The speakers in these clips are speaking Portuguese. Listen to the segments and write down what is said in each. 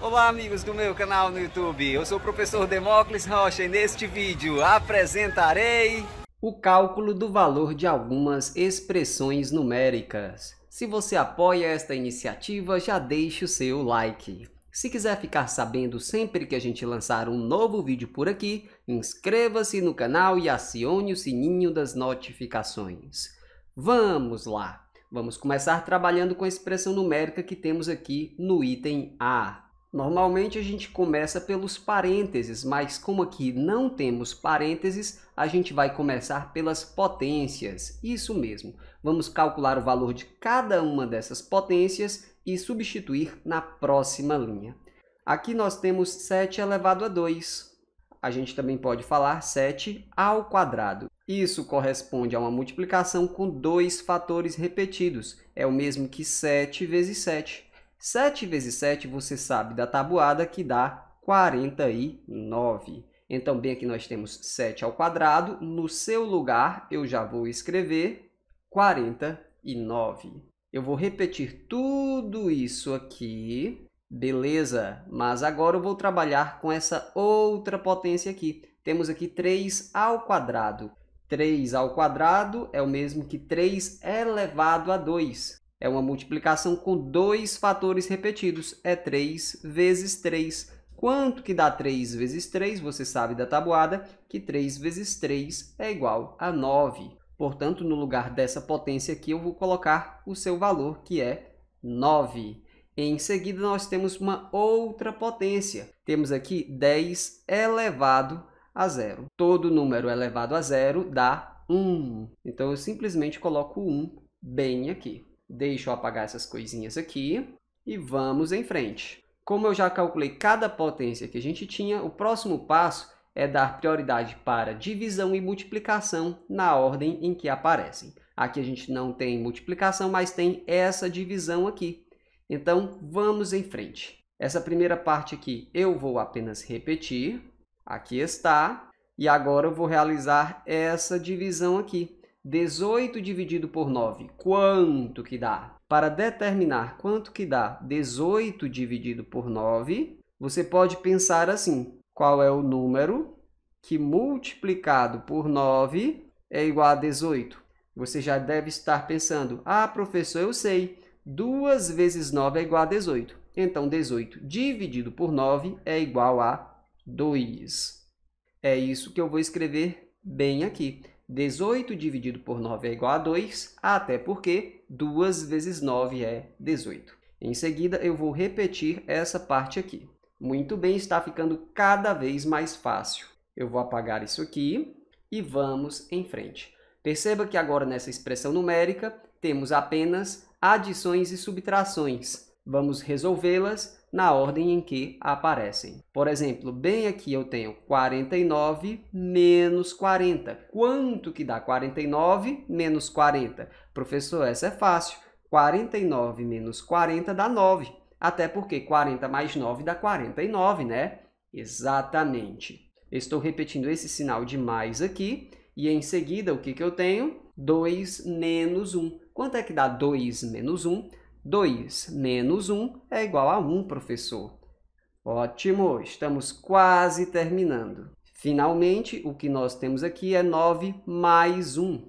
Olá amigos do meu canal no YouTube, eu sou o professor Demócles Rocha e neste vídeo apresentarei o cálculo do valor de algumas expressões numéricas. Se você apoia esta iniciativa, já deixe o seu like. Se quiser ficar sabendo sempre que a gente lançar um novo vídeo por aqui, inscreva-se no canal e acione o sininho das notificações. Vamos lá! Vamos começar trabalhando com a expressão numérica que temos aqui no item A. Normalmente a gente começa pelos parênteses, mas como aqui não temos parênteses, a gente vai começar pelas potências. Isso mesmo. Vamos calcular o valor de cada uma dessas potências e substituir na próxima linha. Aqui nós temos 7 elevado a 2. A gente também pode falar 7 ao quadrado. Isso corresponde a uma multiplicação com dois fatores repetidos. É o mesmo que 7 vezes 7. 7 vezes 7 você sabe da tabuada que dá 49. Então, bem aqui nós temos 7 ao quadrado. No seu lugar, eu já vou escrever 49. Eu vou repetir tudo isso aqui. Beleza, mas agora eu vou trabalhar com essa outra potência aqui. Temos aqui 3 ao quadrado. 3 ao quadrado é o mesmo que 3 elevado a 2. É uma multiplicação com dois fatores repetidos, é 3 vezes 3. Quanto que dá 3 vezes 3? Você sabe da tabuada que 3 vezes 3 é igual a 9. Portanto, no lugar dessa potência aqui, eu vou colocar o seu valor, que é 9. Em seguida, nós temos uma outra potência. Temos aqui 10 elevado a zero. Todo número elevado a zero dá 1. Então, eu simplesmente coloco 1 bem aqui. Deixa eu apagar essas coisinhas aqui e vamos em frente. Como eu já calculei cada potência que a gente tinha, o próximo passo é dar prioridade para divisão e multiplicação na ordem em que aparecem. Aqui a gente não tem multiplicação, mas tem essa divisão aqui. Então, vamos em frente. Essa primeira parte aqui eu vou apenas repetir. Aqui está. E agora eu vou realizar essa divisão aqui. 18 dividido por 9, quanto que dá? Para determinar quanto que dá 18 dividido por 9, você pode pensar assim, qual é o número que multiplicado por 9 é igual a 18? Você já deve estar pensando, ah, professor, eu sei, 2 vezes 9 é igual a 18. Então, 18 dividido por 9 é igual a 2. É isso que eu vou escrever bem aqui. 18 dividido por 9 é igual a 2, até porque 2 vezes 9 é 18. Em seguida, eu vou repetir essa parte aqui. Muito bem, está ficando cada vez mais fácil. Eu vou apagar isso aqui e vamos em frente. Perceba que agora nessa expressão numérica temos apenas adições e subtrações. Vamos resolvê-las na ordem em que aparecem. Por exemplo, bem aqui eu tenho 49 menos 40. Quanto que dá 49 menos 40? Professor, essa é fácil. 49 menos 40 dá 9. Até porque 40 mais 9 dá 49, né? Exatamente. Estou repetindo esse sinal de mais aqui. E em seguida, o que, que eu tenho? 2 menos 1. Quanto é que dá 2 menos 1? 2 menos 1 é igual a 1, professor. Ótimo, estamos quase terminando. Finalmente, o que nós temos aqui é 9 mais 1.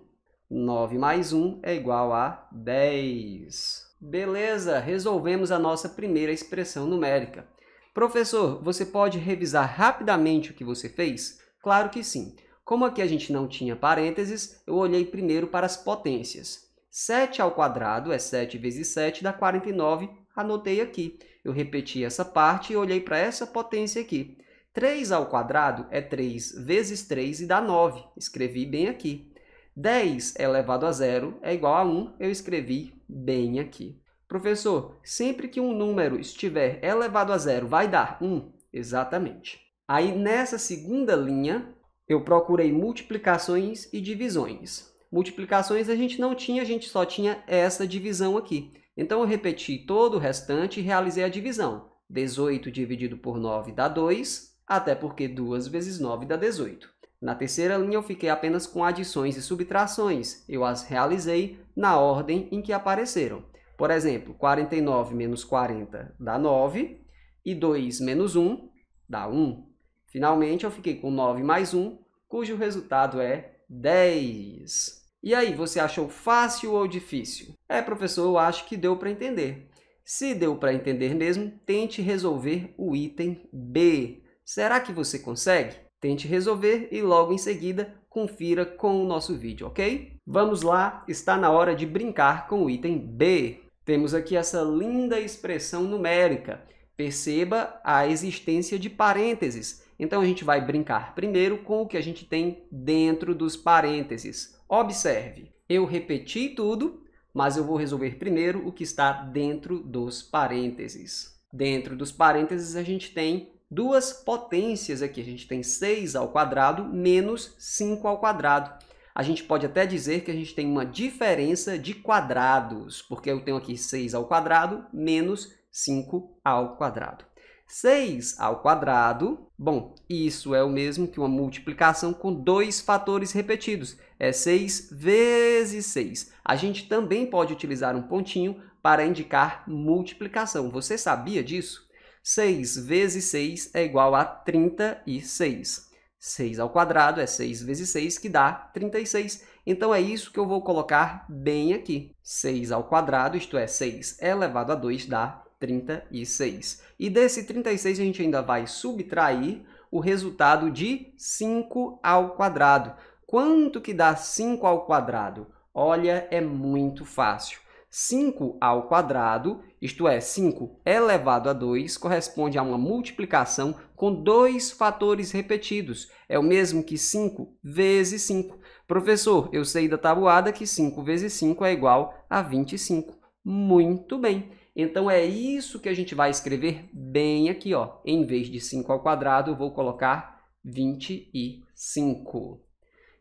9 mais 1 é igual a 10. Beleza, resolvemos a nossa primeira expressão numérica. Professor, você pode revisar rapidamente o que você fez? Claro que sim. Como aqui a gente não tinha parênteses, eu olhei primeiro para as potências. 7 ao quadrado é 7 vezes 7, dá 49. Anotei aqui. Eu repeti essa parte e olhei para essa potência aqui. 3 ao quadrado é 3 vezes 3 e dá 9. Escrevi bem aqui. 10 elevado a zero é igual a 1. Eu escrevi bem aqui. Professor, sempre que um número estiver elevado a zero, vai dar 1? Exatamente. Aí, nessa segunda linha, eu procurei multiplicações e divisões multiplicações a gente não tinha, a gente só tinha essa divisão aqui. Então, eu repeti todo o restante e realizei a divisão. 18 dividido por 9 dá 2, até porque 2 vezes 9 dá 18. Na terceira linha, eu fiquei apenas com adições e subtrações. Eu as realizei na ordem em que apareceram. Por exemplo, 49 menos 40 dá 9, e 2 menos 1 dá 1. Finalmente, eu fiquei com 9 mais 1, cujo resultado é 10. E aí, você achou fácil ou difícil? É, professor, eu acho que deu para entender. Se deu para entender mesmo, tente resolver o item B. Será que você consegue? Tente resolver e logo em seguida confira com o nosso vídeo, ok? Vamos lá, está na hora de brincar com o item B. Temos aqui essa linda expressão numérica. Perceba a existência de parênteses. Então, a gente vai brincar primeiro com o que a gente tem dentro dos parênteses Observe, eu repeti tudo, mas eu vou resolver primeiro o que está dentro dos parênteses. Dentro dos parênteses a gente tem duas potências aqui. A gente tem 6 ao quadrado menos 5 ao quadrado. A gente pode até dizer que a gente tem uma diferença de quadrados, porque eu tenho aqui 6 ao quadrado menos 5 ao quadrado. 6 ao quadrado. Bom, isso é o mesmo que uma multiplicação com dois fatores repetidos. É 6 vezes 6. A gente também pode utilizar um pontinho para indicar multiplicação. Você sabia disso? 6 vezes 6 é igual a 36. 6 ao quadrado é 6 vezes 6, que dá 36. Então, é isso que eu vou colocar bem aqui. 6 ao quadrado, isto é, 6 elevado a 2, dá 36. 36. E desse 36 a gente ainda vai subtrair o resultado de 5 ao quadrado. Quanto que dá 5 ao quadrado? Olha, é muito fácil. 5 ao quadrado, isto é, 5 elevado a 2, corresponde a uma multiplicação com dois fatores repetidos. É o mesmo que 5 vezes 5. Professor, eu sei da tabuada que 5 vezes 5 é igual a 25. Muito bem! Então é isso que a gente vai escrever bem aqui, ó. Em vez de 5 ao quadrado, eu vou colocar 25.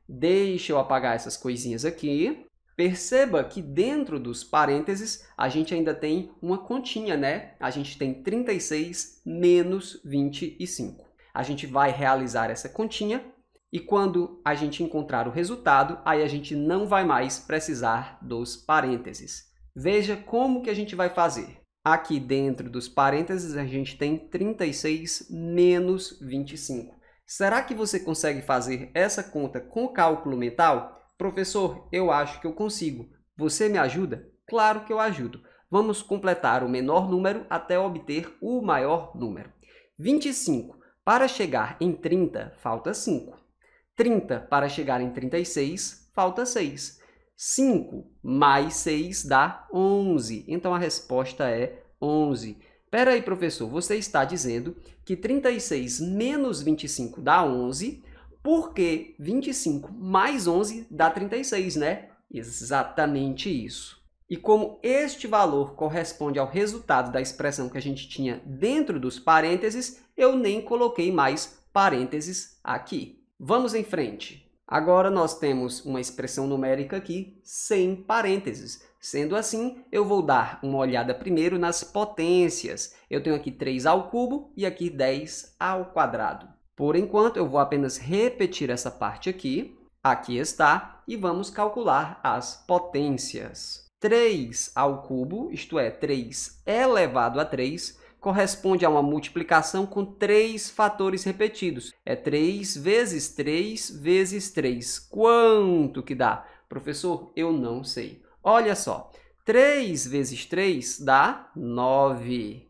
Deixa eu apagar essas coisinhas aqui. Perceba que dentro dos parênteses a gente ainda tem uma continha, né? A gente tem 36 menos 25. A gente vai realizar essa continha e quando a gente encontrar o resultado, aí a gente não vai mais precisar dos parênteses. Veja como que a gente vai fazer. Aqui dentro dos parênteses, a gente tem 36 menos 25. Será que você consegue fazer essa conta com cálculo mental? Professor, eu acho que eu consigo. Você me ajuda? Claro que eu ajudo. Vamos completar o menor número até obter o maior número. 25. Para chegar em 30, falta 5. 30 para chegar em 36, falta 6. 5 mais 6 dá 11. Então, a resposta é 11. Espera aí, professor, você está dizendo que 36 menos 25 dá 11, porque 25 mais 11 dá 36, né? Exatamente isso. E como este valor corresponde ao resultado da expressão que a gente tinha dentro dos parênteses, eu nem coloquei mais parênteses aqui. Vamos em frente. Agora nós temos uma expressão numérica aqui sem parênteses. Sendo assim, eu vou dar uma olhada primeiro nas potências. Eu tenho aqui 3 ao cubo e aqui 10 ao quadrado. Por enquanto, eu vou apenas repetir essa parte aqui. Aqui está, e vamos calcular as potências. 3 ao cubo, isto é, 3 elevado a 3, corresponde a uma multiplicação com três fatores repetidos. É 3 vezes 3 vezes 3. Quanto que dá? Professor, eu não sei. Olha só, 3 vezes 3 dá 9.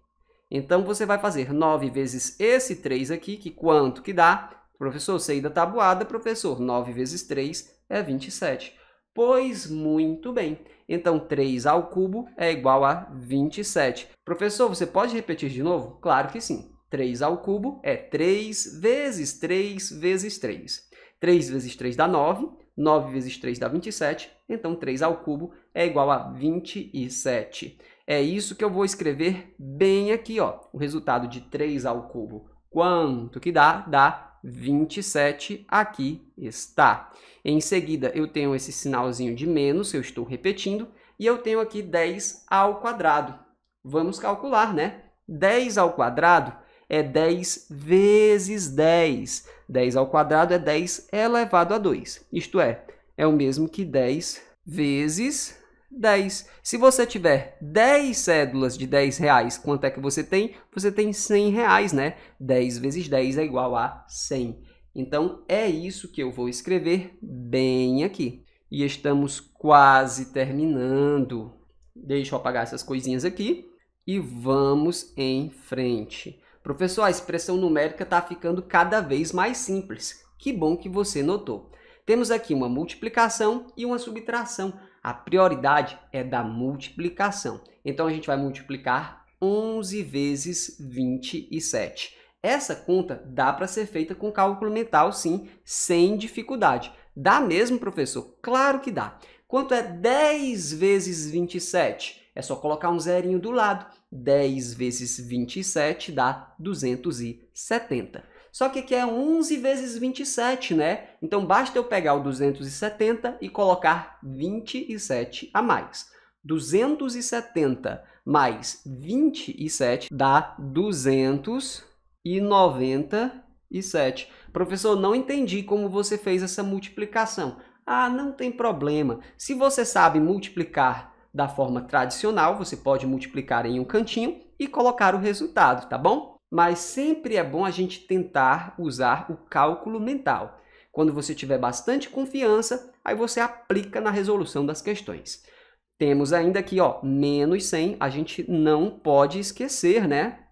Então, você vai fazer 9 vezes esse 3 aqui, que quanto que dá? Professor, sei da tabuada, professor. 9 vezes 3 é 27. Pois muito bem. Então, 3 ao cubo é igual a 27. Professor, você pode repetir de novo? Claro que sim. 3 ao cubo é 3 vezes 3 vezes 3. 3 vezes 3 dá 9, 9 vezes 3 dá 27, então 3 ao cubo é igual a 27. É isso que eu vou escrever bem aqui, ó. o resultado de 3 ao cubo. Quanto que dá? Dá 27, aqui está. Em seguida, eu tenho esse sinalzinho de menos, eu estou repetindo, e eu tenho aqui 10 ao quadrado. Vamos calcular, né? 10 ao quadrado é 10 vezes 10. 10 ao quadrado é 10 elevado a 2, isto é, é o mesmo que 10 vezes 10. Se você tiver 10 cédulas de 10 reais, quanto é que você tem? Você tem 100 reais, né? 10 vezes 10 é igual a 100. Então, é isso que eu vou escrever bem aqui. E estamos quase terminando. Deixa eu apagar essas coisinhas aqui e vamos em frente. Professor, a expressão numérica está ficando cada vez mais simples. Que bom que você notou. Temos aqui uma multiplicação e uma subtração a prioridade é da multiplicação. Então a gente vai multiplicar 11 vezes 27. Essa conta dá para ser feita com cálculo mental, sim, sem dificuldade. Dá mesmo, professor? Claro que dá. Quanto é 10 vezes 27? É só colocar um zerinho do lado. 10 vezes 27 dá 270. Só que aqui é 11 vezes 27, né? Então basta eu pegar o 270 e colocar 27 a mais. 270 mais 27 dá 297. Professor, não entendi como você fez essa multiplicação. Ah, não tem problema. Se você sabe multiplicar da forma tradicional, você pode multiplicar em um cantinho e colocar o resultado, tá bom? mas sempre é bom a gente tentar usar o cálculo mental. Quando você tiver bastante confiança, aí você aplica na resolução das questões. Temos ainda aqui, ó, menos 100, a gente não pode esquecer, né?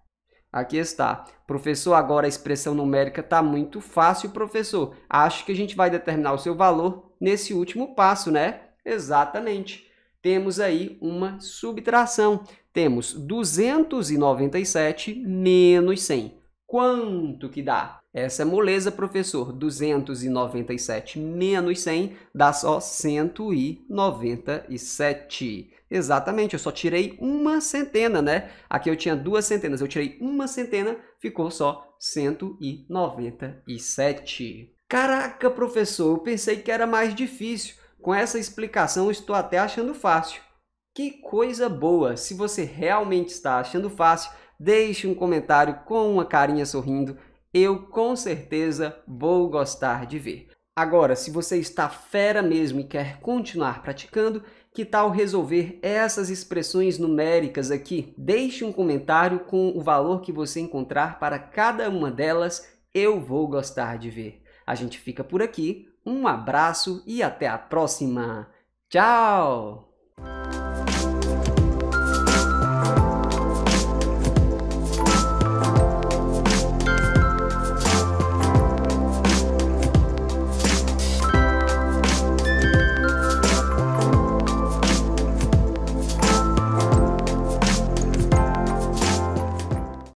Aqui está. Professor, agora a expressão numérica está muito fácil, professor. Acho que a gente vai determinar o seu valor nesse último passo, né? Exatamente. Temos aí uma subtração temos 297 menos 100. Quanto que dá? Essa é moleza, professor. 297 menos 100 dá só 197. Exatamente, eu só tirei uma centena, né? Aqui eu tinha duas centenas, eu tirei uma centena, ficou só 197. Caraca, professor, eu pensei que era mais difícil. Com essa explicação, estou até achando fácil. Que coisa boa! Se você realmente está achando fácil, deixe um comentário com uma carinha sorrindo. Eu com certeza vou gostar de ver. Agora, se você está fera mesmo e quer continuar praticando, que tal resolver essas expressões numéricas aqui? Deixe um comentário com o valor que você encontrar para cada uma delas. Eu vou gostar de ver. A gente fica por aqui. Um abraço e até a próxima. Tchau!